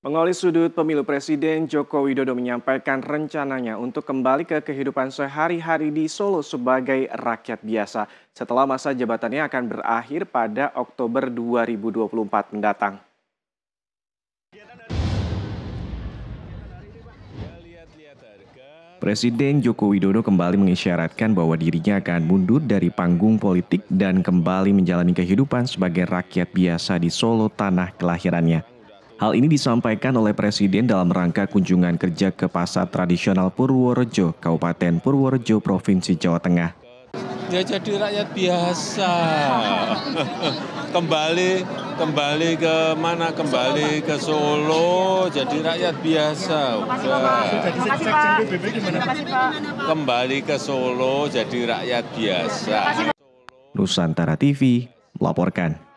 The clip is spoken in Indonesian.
Mengawali sudut pemilu Presiden Joko Widodo menyampaikan rencananya untuk kembali ke kehidupan sehari-hari di Solo sebagai rakyat biasa setelah masa jabatannya akan berakhir pada Oktober 2024 mendatang. Presiden Joko Widodo kembali mengisyaratkan bahwa dirinya akan mundur dari panggung politik dan kembali menjalani kehidupan sebagai rakyat biasa di Solo tanah kelahirannya. Hal ini disampaikan oleh Presiden dalam rangka kunjungan kerja ke pasar tradisional Purworejo, Kabupaten Purworejo, Provinsi Jawa Tengah. Ya jadi rakyat biasa. kembali kembali ke mana? Kembali ke Solo, jadi rakyat biasa. Kembali ke Solo, jadi rakyat biasa. Nusantara TV melaporkan.